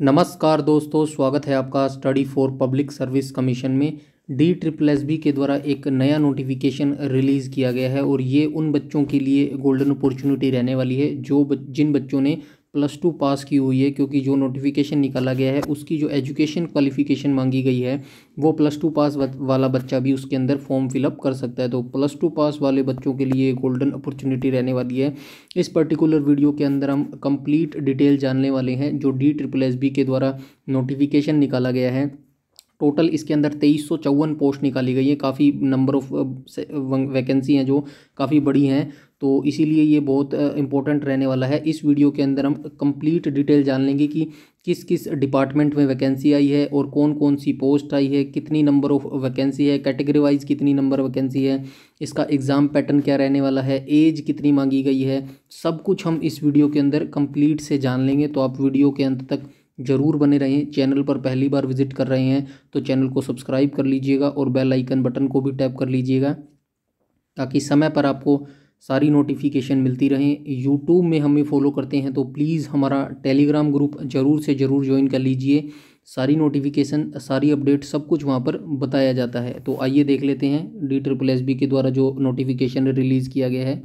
नमस्कार दोस्तों स्वागत है आपका study for public service commission में डी ट्रिपल एस बी के द्वारा एक नया नोटिफिकेशन रिलीज़ किया गया है और ये उन बच्चों के लिए गोल्डन अपॉर्चुनिटी रहने वाली है जो जिन बच्चों ने प्लस टू पास की हुई है क्योंकि जो नोटिफिकेशन निकाला गया है उसकी जो एजुकेशन क्वालिफिकेशन मांगी गई है वो प्लस टू पास वाला बच्चा भी उसके अंदर फॉर्म फिलअप कर सकता है तो प्लस टू पास वाले बच्चों के लिए गोल्डन अपॉर्चुनिटी रहने वाली है इस पर्टिकुलर वीडियो के अंदर हम कंप्लीट डिटेल जानने वाले हैं जो डी ट्रिपल एस बी के द्वारा नोटिफिकेशन निकाला गया है टोटल इसके अंदर तेईस सौ चौवन पोस्ट निकाली गई है काफ़ी नंबर ऑफ वैकेंसी हैं जो काफ़ी बड़ी हैं तो इसीलिए ये बहुत इंपॉर्टेंट uh, रहने वाला है इस वीडियो के अंदर हम कंप्लीट डिटेल जान लेंगे कि किस किस डिपार्टमेंट में वैकेंसी आई है और कौन कौन सी पोस्ट आई है कितनी नंबर ऑफ वैकेंसी है कैटेगरी वाइज कितनी नंबर वैकेंसी है इसका एग्ज़ाम पैटर्न क्या रहने वाला है एज कितनी मांगी गई है सब कुछ हम इस वीडियो के अंदर कंप्लीट से जान लेंगे तो आप वीडियो के अंत तक ज़रूर बने रहें चैनल पर पहली बार विजिट कर रहे हैं तो चैनल को सब्सक्राइब कर लीजिएगा और बेल आइकन बटन को भी टैप कर लीजिएगा ताकि समय पर आपको सारी नोटिफिकेशन मिलती रहें यूट्यूब में हमें फॉलो करते हैं तो प्लीज़ हमारा टेलीग्राम ग्रुप ज़रूर से ज़रूर ज्वाइन कर लीजिए सारी नोटिफिकेशन सारी अपडेट सब कुछ वहाँ पर बताया जाता है तो आइए देख लेते हैं डी ट्रिपल एस बी के द्वारा जो नोटिफिकेशन रिलीज़ किया गया है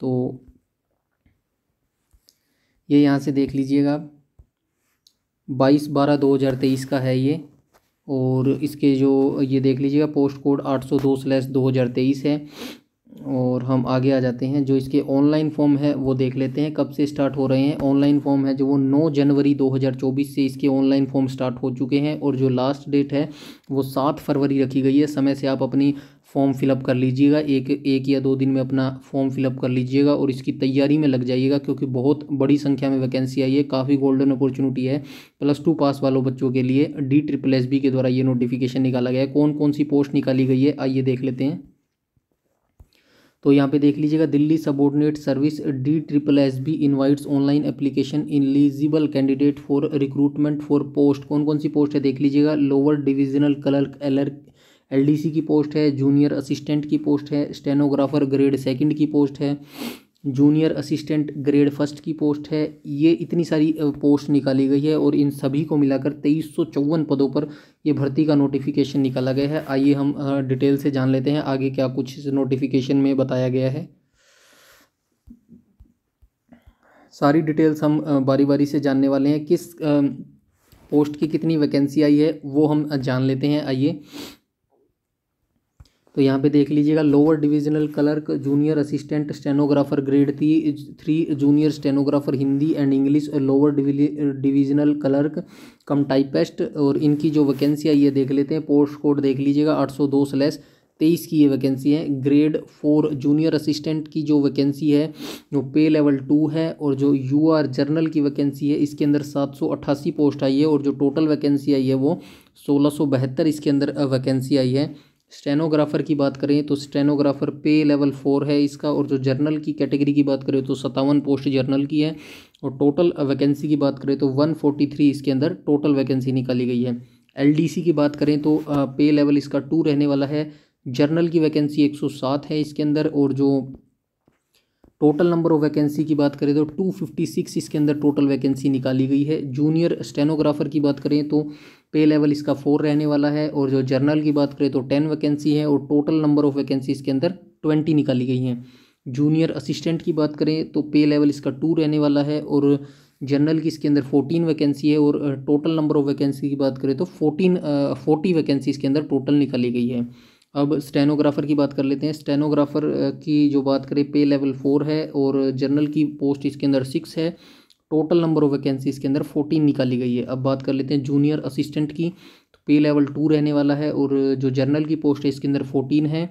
तो ये यह यहाँ से देख लीजिएगा आप बाईस बारह दो हज़ार तेईस का है ये और इसके जो ये देख लीजिएगा पोस्ट कोड आठ सौ दो स्लैस दो हज़ार तेईस है और हम आगे आ जाते हैं जो इसके ऑनलाइन फॉर्म है वो देख लेते हैं कब से स्टार्ट हो रहे हैं ऑनलाइन फॉर्म है जो वो नौ जनवरी दो हज़ार चौबीस से इसके ऑनलाइन फॉर्म स्टार्ट हो चुके हैं और जो लास्ट डेट है वो सात फरवरी रखी गई है समय से आप अपनी फॉर्म फिलअप कर लीजिएगा एक एक या दो दिन में अपना फॉर्म फिलअप कर लीजिएगा और इसकी तैयारी में लग जाइएगा क्योंकि बहुत बड़ी संख्या में वैकेंसी आई है काफ़ी गोल्डन अपॉर्चुनिटी है प्लस टू पास वालों बच्चों के लिए डी ट्रिपल एस बी के द्वारा ये नोटिफिकेशन निकाला गया है कौन कौन सी पोस्ट निकाली गई है आइए देख लेते हैं तो यहाँ पे देख लीजिएगा Delhi subordinate service D triple S B invites online application eligible candidate for recruitment for post कौन कौन सी पोस्ट है देख लीजिएगा लोअर डिविजनल एलर्क एलडीसी की पोस्ट है जूनियर असिस्टेंट की पोस्ट है स्टेनोग्राफर ग्रेड सेकंड की पोस्ट है जूनियर असिस्टेंट ग्रेड फर्स्ट की पोस्ट है ये इतनी सारी पोस्ट निकाली गई है और इन सभी को मिलाकर तेईस सौ चौवन पदों पर ये भर्ती का नोटिफिकेशन निकाला गया है आइए हम डिटेल से जान लेते हैं आगे क्या कुछ इस नोटिफिकेशन में बताया गया है सारी डिटेल्स हम बारी बारी से जानने वाले हैं किस पोस्ट की कितनी वैकेंसी आई है वो हम जान लेते हैं आइए तो यहाँ पे देख लीजिएगा lower divisional clerk junior assistant stenographer grade थी three junior stenographer Hindi and English और lower divisional clerk cum typist और इनकी जो वैकेंसी आई है देख लेते हैं पोस्ट कोड देख लीजिएगा आठ सौ दो स्लैश तेईस की ये वैकेंसी है ग्रेड फोर जूनियर असिस्टेंट की जो वैकेंसी है वो पे लेवल टू है और जो यू आर जर्नल की वैकेंसी है इसके अंदर सात सौ अट्ठासी पोस्ट आई है और जो टोटल वैकेंसी आई है वो सोलह सौ बहत्तर इसके अंदर वैकेंसी आई है स्टेनोग्राफर की बात करें तो स्टेनोग्राफर पे लेवल फोर है इसका और जो जर्नल की कैटेगरी की बात करें तो सत्तावन पोस्ट जर्नल की है और टोटल वैकेंसी की बात करें तो वन फोर्टी थ्री इसके अंदर टोटल वैकेंसी निकाली गई है एलडीसी की बात करें तो पे लेवल इसका टू रहने वाला है जर्नल की वैकेंसी एक सौ सात है इसके अंदर और जो टोटल नंबर ऑफ वैकेंसी की बात करें तो टू फिफ्टी सिक्स इसके अंदर टोटल वैकेंसी निकाली गई है जूनियर स्टेनोग्राफर की बात करें तो पे लेवल इसका फोर रहने वाला है और जो जर्नल की बात करें तो टेन वैकेंसी है और टोटल नंबर ऑफ वैकेंसी इसके अंदर ट्वेंटी निकाली गई हैं जूनियर असिस्टेंट की बात करें तो पे लेवल इसका टू रहने वाला है और जनरल की इसके अंदर फोर्टीन वैकेंसी है और टोटल नंबर ऑफ वैकेंसी की बात करें तो फोर्टीन फोर्टी वैकेंसी इसके अंदर टोटल निकाली गई है अब स्टेनोग्राफर की बात कर लेते हैं स्टेनोग्राफर की जो बात करें पे लेवल फोर है और जनरल की पोस्ट इसके अंदर सिक्स है टोटल नंबर ऑफ वैकेंसीज के अंदर फोर्टीन निकाली गई है अब बात कर लेते हैं जूनियर असिस्टेंट की तो पे लेवल टू रहने वाला है और जो जनरल की पोस्ट है इसके अंदर फोर्टीन है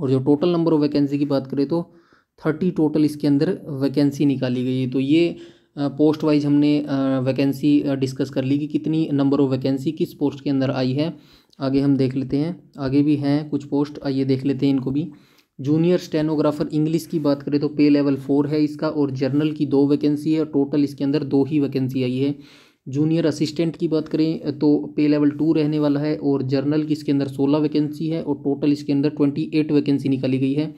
और जो टोटल नंबर ऑफ वैकेंसी की बात करें तो थर्टी टोटल इसके अंदर वैकेंसी निकाली गई है तो ये पोस्ट वाइज हमने वैकेंसी डिस्कस कर ली कि कितनी नंबर ऑफ वैकेंसी किस पोस्ट के अंदर आई है आगे हम देख लेते हैं आगे भी हैं कुछ पोस्ट आइए देख लेते हैं इनको भी जूनियर स्टेनोग्राफर इंग्लिश की बात करें तो पे लेवल फोर है इसका और जर्नल की दो वैकेंसी है टोटल इसके अंदर दो ही वैकेंसी आई है जूनियर असिस्टेंट की बात करें तो पे लेवल टू रहने वाला है और जर्नल की इसके अंदर सोलह वैकेंसी है और टोटल इसके अंदर ट्वेंटी एट वैकेंसी निकाली गई है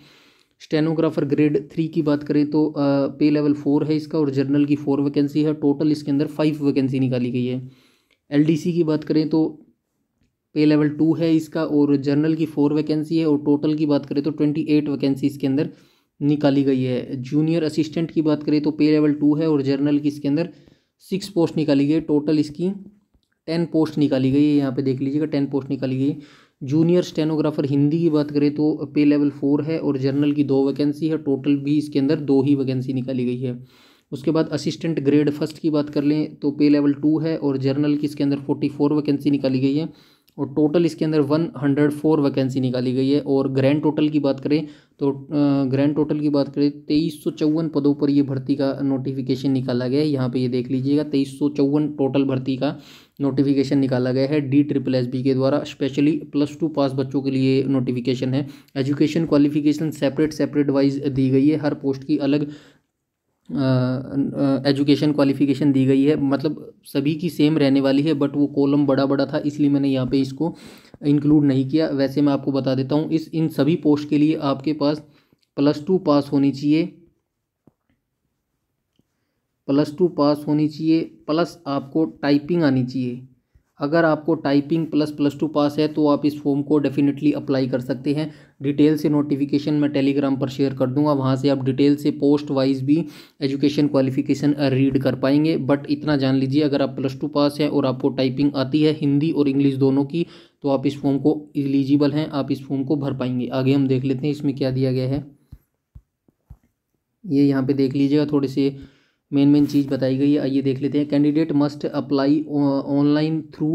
स्टेनोग्राफर ग्रेड थ्री की बात करें तो पे लेवल फोर है इसका और जर्नल की फोर वैकेंसी है टोटल इसके अंदर फाइव वैकेंसी निकाली गई है एल की बात करें तो पे लेवल टू है इसका और जनरल की फोर वैकेंसी है और टोटल की बात करें तो ट्वेंटी एट वैकेंसी इसके अंदर निकाली गई है जूनियर असिस्टेंट की बात करें तो पे लेवल टू है और जनरल की इसके अंदर सिक्स पोस्ट निकाली गई टोटल इसकी टेन पोस्ट निकाली गई है यहाँ पे देख लीजिएगा टेन पोस्ट निकाली गई जूनियर स्टेनोग्राफर हिंदी की बात करें तो पे लेवल फोर है और जनरल की दो वैकेंसी है टोटल भी इसके अंदर दो ही वैकेंसी निकाली गई है उसके बाद असिस्टेंट ग्रेड फर्स्ट की बात कर लें तो पे लेवल टू है और जर्नल की इसके अंदर फोर्टी फोर वैकेंसी निकाली गई है और टोटल इसके अंदर वन हंड्रेड फोर वैकेंसी निकाली गई है और ग्रैंड टोटल की बात करें तो ग्रैंड टोटल की बात करें तेईस सौ चौवन पदों पर ये भर्ती का नोटिफिकेशन निकाला गया है यहाँ पे ये देख लीजिएगा तेईस सौ चौवन टोटल भर्ती का नोटिफिकेशन निकाला गया है डी ट्रिपल एस बी के द्वारा स्पेशली प्लस टू पास बच्चों के लिए नोटिफिकेशन है education qualification separate separate wise दी गई है हर पोस्ट की अलग एजुकेशन क्वालिफिकेशन दी गई है मतलब सभी की सेम रहने वाली है बट वो कॉलम बड़ा बड़ा था इसलिए मैंने यहाँ पे इसको इंक्लूड नहीं किया वैसे मैं आपको बता देता हूँ इस इन सभी पोस्ट के लिए आपके पास प्लस टू पास होनी चाहिए प्लस टू पास होनी चाहिए प्लस आपको टाइपिंग आनी चाहिए अगर आपको typing plus plus two pass है तो आप इस फॉर्म को डेफिनेटली अप्लाई कर सकते हैं डिटेल से नोटिफिकेशन मैं टेलीग्राम पर शेयर कर दूंगा वहाँ से आप डिटेल से पोस्ट वाइज भी एजुकेशन क्वालिफिकेशन रीड कर पाएंगे बट इतना जान लीजिए अगर आप प्लस टू पास हैं और आपको टाइपिंग आती है हिंदी और इंग्लिश दोनों की तो आप इस फॉर्म को एलिजिबल हैं आप इस फॉर्म को भर पाएंगे आगे हम देख लेते हैं इसमें क्या दिया गया है ये यहाँ पर देख लीजिएगा थोड़े से मेन मेन चीज़ बताई गई है आइए देख लेते हैं candidate must apply online through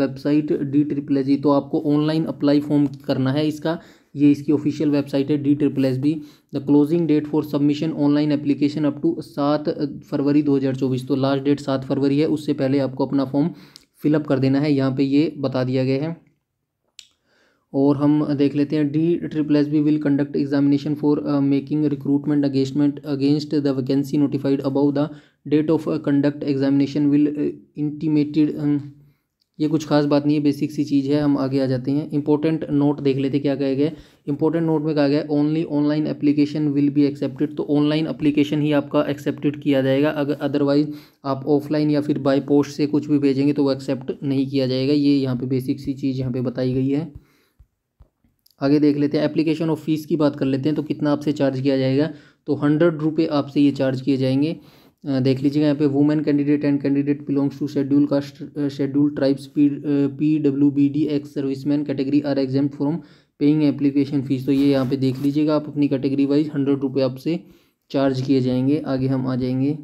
website D triple S तो आपको ऑनलाइन अप्लाई फॉर्म करना है इसका ये इसकी ऑफिशियल वेबसाइट है D triple S B the closing date for submission online application up to सात फरवरी दो हज़ार चौबीस तो लास्ट डेट सात फरवरी है उससे पहले आपको अपना फॉर्म फिलअप कर देना है यहाँ पर ये बता दिया गया है और हम देख लेते हैं D triple S B will conduct examination for making recruitment अगेंस्टमेंट against the vacancy notified about the date of conduct examination will intimated ये कुछ खास बात नहीं है बेसिक सी चीज़ है हम आगे आ जाते हैं इंपॉर्टेंट नोट देख लेते क्या कहा गया इंपॉर्टेंट नोट में कहा गया only online application will be accepted तो ऑनलाइन एप्लीकेशन ही आपका एक्सेप्टेड किया जाएगा अगर अदरवाइज आप ऑफलाइन या फिर बाय पोस्ट से कुछ भी भेजेंगे तो वो एक्सेप्ट नहीं किया जाएगा ये यहाँ पे बेसिक सी चीज़ यहाँ पे बताई गई है आगे देख लेते हैं एप्लीकेशन ऑफ फीस की बात कर लेते हैं तो कितना आपसे चार्ज किया जाएगा तो हंड्रेड रुपये आपसे ये चार्ज किए जाएंगे देख लीजिएगा यहाँ पे women candidate and candidate belongs to schedule caste schedule tribes P P W B D X serviceman category are exam from paying application fees तो ये यहाँ पे देख लीजिएगा आप अपनी कैटेगरी वाइज हंड्रेड रुपये आपसे चार्ज किए जाएंगे आगे हम आ जाएंगे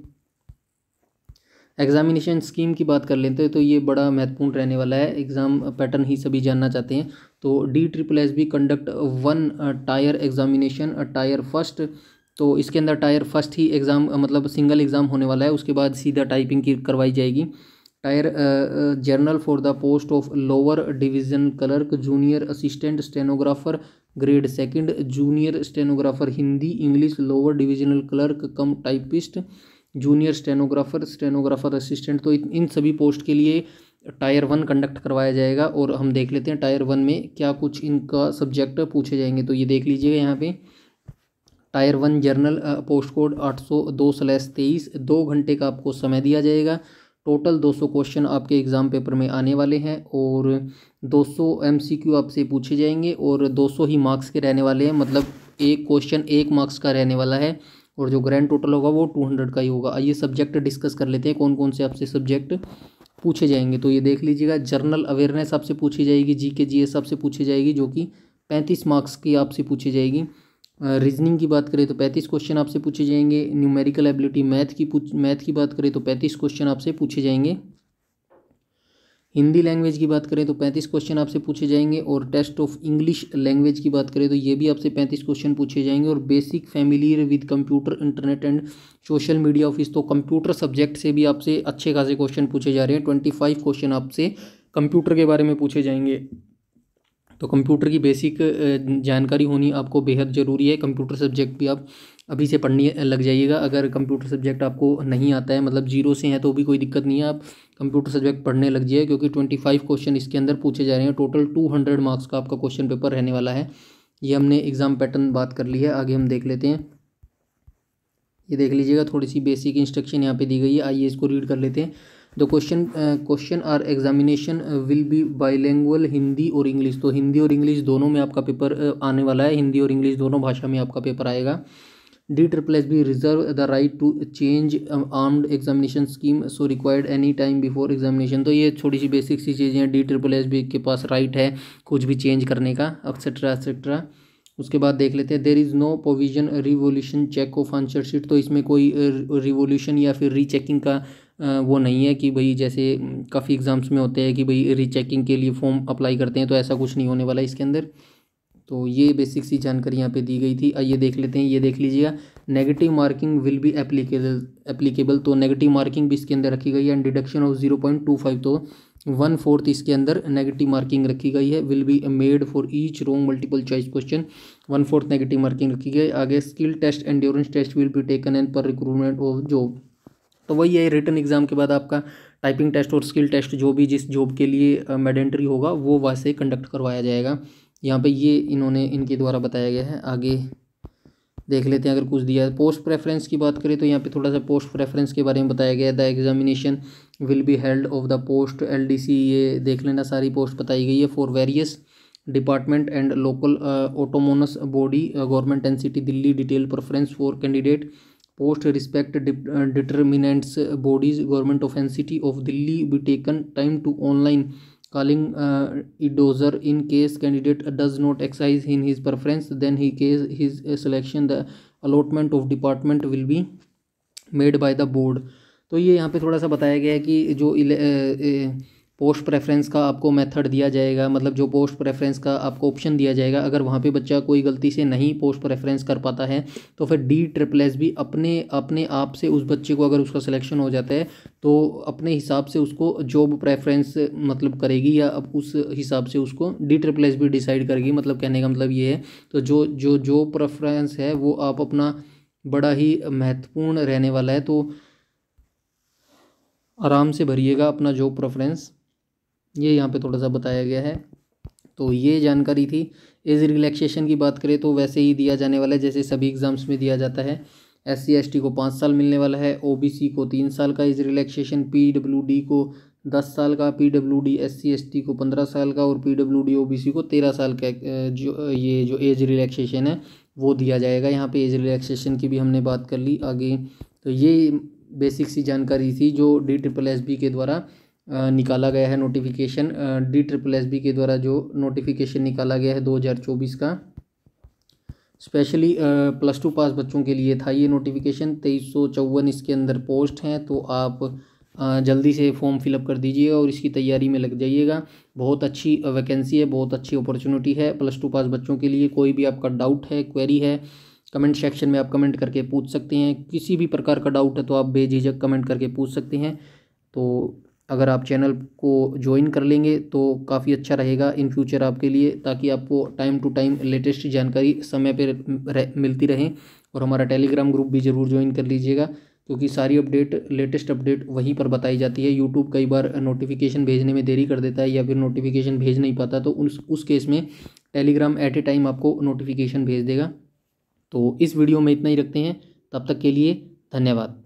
एग्ज़ामिनेशन स्कीम की बात कर लेते हैं तो ये बड़ा महत्वपूर्ण रहने वाला है एग्ज़ाम पैटर्न ही सभी जानना चाहते हैं तो D triple S B conduct one tier examination tier first तो इसके अंदर टायर फर्स्ट ही एग्ज़ाम uh, मतलब सिंगल एग्ज़ाम होने वाला है उसके बाद सीधा टाइपिंग की करवाई जाएगी tier general for the post of lower division clerk junior assistant stenographer grade second junior stenographer Hindi English lower divisional clerk cum typist junior stenographer stenographer assistant तो इन सभी पोस्ट के लिए टायर वन कंडक्ट करवाया जाएगा और हम देख लेते हैं टायर वन में क्या कुछ इनका सब्जेक्ट पूछे जाएंगे तो ये देख लीजिएगा यहाँ पे tier one general post code आठ सौ दो स्लैस तेईस दो घंटे का आपको समय दिया जाएगा टोटल दो सौ क्वेश्चन आपके एग्ज़ाम पेपर में आने वाले हैं और सी क्यू आपसे पूछे जाएंगे और सौ ही मार्क्स के रहने वाले हैं मतलब एक क्वेश्चन एक मार्क्स का रहने वाला है और जो ग्रैंड टोटल होगा वो टू हंड्रेड का ही होगा आइए सब्जेक्ट डिस्कस कर लेते हैं कौन कौन से आपसे सब्जेक्ट पूछे जाएंगे तो ये देख लीजिएगा जर्नल अवेयरनेस आपसे पूछी जाएगी जी के जी एस आपसे पूछी जाएगी जो कि पैंतीस मार्क्स की आपसे पूछी जाएगी रीजनिंग की बात करें तो पैंतीस क्वेश्चन आपसे पूछे जाएंगे न्यूमेरिकल एबिलिटी मैथ की मैथ की बात करें तो पैंतीस क्वेश्चन आपसे पूछे जाएंगे हिंदी लैंग्वेज की बात करें तो पैंतीस क्वेश्चन आपसे पूछे जाएंगे और टेस्ट ऑफ इंग्लिश लैंग्वेज की बात करें तो ये भी आपसे पैंतीस क्वेश्चन पूछे जाएंगे और basic familiar with computer internet and social media office तो कंप्यूटर सब्जेक्ट से भी आपसे अच्छे खासे क्वेश्चन पूछे जा रहे हैं ट्वेंटी फाइव क्वेश्चन आपसे कंप्यूटर के बारे में पूछे जाएंगे तो कंप्यूटर की बेसिक जानकारी होनी आपको बेहद ज़रूरी है कंप्यूटर सब्जेक्ट भी आप अभी से पढ़ने लग जाइएगा अगर कंप्यूटर सब्जेक्ट आपको नहीं आता है मतलब जीरो से हैं तो भी कोई दिक्कत नहीं है आप कंप्यूटर सब्जेक्ट पढ़ने लग जाइए क्योंकि ट्वेंटी फाइव क्वेश्चन इसके अंदर पूछे जा रहे हैं टोटल टू हंड्रेड मार्क्स का आपका क्वेश्चन पेपर रहने वाला है ये हमने एग्ज़ाम पैटर्न बात कर ली है आगे हम देख लेते हैं ये देख लीजिएगा थोड़ी सी बेसिक इंस्ट्रक्शन यहाँ पर दी गई है आइए इसको रीड कर लेते हैं the question question are examination will be bilingual Hindi और इंग्लिश तो हिंदी और इंग्लिश दोनों में आपका पेपर uh, आने वाला है हिंदी और इंग्लिश दोनों भाषा में आपका पेपर आएगा D triple S B reserve the right to change armed examination scheme so required any time before examination तो ये छोटी सी बेसिक सी चीज़ें हैं डी ट्रिपल एस बी के पास राइट है कुछ भी चेंज करने का एक्सेट्रा एक्सेट्रा उसके बाद देख लेते हैं there is no provision revaluation check of answer sheet तो इसमें कोई रिवोल्यूशन uh, या फिर रीचेकिंग का वो नहीं है कि भाई जैसे काफ़ी एग्ज़ाम्स में होते हैं कि भाई रीचेकिंग के लिए फॉर्म अप्लाई करते हैं तो ऐसा कुछ नहीं होने वाला इसके अंदर तो ये बेसिक सी जानकारी यहाँ पे दी गई थी आइए देख लेते हैं ये देख लीजिएगा negative marking will be applicable applicable तो नेगेटिव मार्किंग भी इसके अंदर रखी गई है and deduction of zero point two five तो वन फोर्थ इसके अंदर नेगेटिव मार्किंग रखी गई है will be made for each wrong multiple choice question one fourth negative marking रखी गई आगे skill test and test will be taken and पर रिक्रूटमेंट ऑफ जॉब तो वही है रिटर्न एग्ज़ाम के बाद आपका टाइपिंग टेस्ट और स्किल टेस्ट जो भी जिस जॉब के लिए मेडेंट्री होगा वो वैसे कंडक्ट करवाया जाएगा यहाँ पे ये इन्होंने इनके द्वारा बताया गया है आगे देख लेते हैं अगर कुछ दिया है पोस्ट प्रेफरेंस की बात करें तो यहाँ पे थोड़ा सा पोस्ट प्रेफरेंस के बारे में बताया गया है the examination will be held of the post all ये देख लेना सारी पोस्ट बताई गई है for various department and local autonomous body government N city Delhi detail preference for candidate post respect determinants bodies government of N city of Delhi be taken time to online calling e-dossier in case candidate does not exercise in his preference then he case his selection the allotment of department will be made by the board तो ये यहाँ पर थोड़ा सा बताया गया है कि जो पोस्ट प्रेफरेंस का आपको मेथड दिया जाएगा मतलब जो पोस्ट प्रेफरेंस का आपको ऑप्शन दिया जाएगा अगर वहाँ पे बच्चा कोई गलती से नहीं पोस्ट प्रेफरेंस कर पाता है तो फिर डी ट्रिपल एस भी अपने अपने आप से उस बच्चे को अगर उसका सिलेक्शन हो जाता है तो अपने हिसाब से उसको जॉब प्रेफरेंस मतलब करेगी या अब उस हिसाब से उसको डी ट्रिपल एस भी डिसाइड करेगी मतलब कहने का मतलब ये है तो जो जो जॉब प्रेफरेंस है वो आप अपना बड़ा ही महत्वपूर्ण रहने वाला है तो आराम से भरिएगा अपना जॉब प्रेफरेंस ये यहाँ पे थोड़ा सा बताया गया है तो ये जानकारी थी एज रिलैक्सेशन की बात करें तो वैसे ही दिया जाने वाला है जैसे सभी एग्ज़ाम्स में दिया जाता है एस सी को पाँच साल मिलने वाला है ओ को तीन साल का एज रिलैक्सेशन पी को दस साल का P W D S C S T को पंद्रह साल का और P W D O B C को तेरह साल का जो ये जो एज रिलैक्सेशन है वो दिया जाएगा यहाँ पे एज रिलैक्सेशन की भी हमने बात कर ली आगे तो ये बेसिक सी जानकारी थी जो डी ट्रिपल एस बी के द्वारा निकाला गया है notification D triple S B के द्वारा जो नोटिफिकेशन निकाला गया है दो हज़ार चौबीस का स्पेशली प्लस टू पास बच्चों के लिए था ये नोटिफिकेशन तेईस सौ चौवन इसके अंदर पोस्ट हैं तो आप जल्दी से फॉर्म फिलअप कर दीजिएगा और इसकी तैयारी में लग जाइएगा बहुत अच्छी वैकेंसी है बहुत अच्छी अपॉर्चुनिटी है प्लस टू पास बच्चों के लिए कोई भी आपका डाउट है क्वेरी है कमेंट सेक्शन में आप कमेंट करके पूछ सकते हैं किसी भी प्रकार का डाउट है तो आप बेझिझक कमेंट करके पूछ सकते हैं तो अगर आप चैनल को ज्वाइन कर लेंगे तो काफ़ी अच्छा रहेगा इन फ्यूचर आपके लिए ताकि आपको टाइम टू टाइम लेटेस्ट जानकारी समय पर रह, मिलती रहे और हमारा टेलीग्राम ग्रुप भी ज़रूर ज्वाइन कर लीजिएगा क्योंकि सारी अपडेट लेटेस्ट अपडेट वहीं पर बताई जाती है यूट्यूब कई बार नोटिफिकेशन भेजने में देरी कर देता है या फिर नोटिफिकेशन भेज नहीं पाता तो उस उस केस में टेलीग्राम एट ए टाइम आपको नोटिफिकेशन भेज देगा तो इस वीडियो में इतना ही रखते हैं तब तक के लिए धन्यवाद